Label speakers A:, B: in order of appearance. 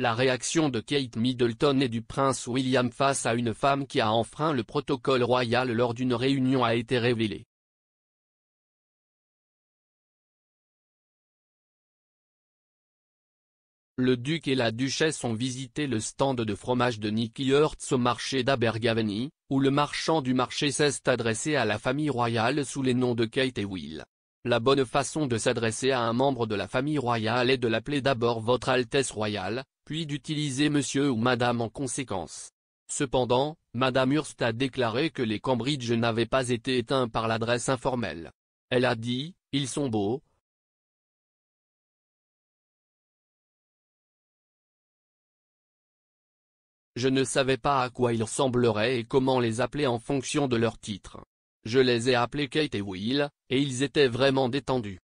A: La réaction de Kate Middleton et du prince William face à une femme qui a enfreint le protocole royal lors d'une
B: réunion
C: a été révélée. Le duc et la duchesse ont visité le stand
A: de fromage de Nicky Hertz au marché d'Abergavenny, où le marchand du marché s'est adressé à la famille royale sous les noms de Kate et Will. La bonne façon de s'adresser à un membre de la famille royale est de l'appeler d'abord Votre Altesse royale, d'utiliser monsieur ou madame en conséquence. Cependant, madame Hurst a déclaré que les Cambridge n'avaient pas
C: été éteints par l'adresse informelle. Elle a dit, ils sont beaux. Je ne savais pas à quoi ils ressembleraient et comment les appeler en fonction de leur titre. Je les ai appelés Kate et Will, et ils étaient vraiment détendus.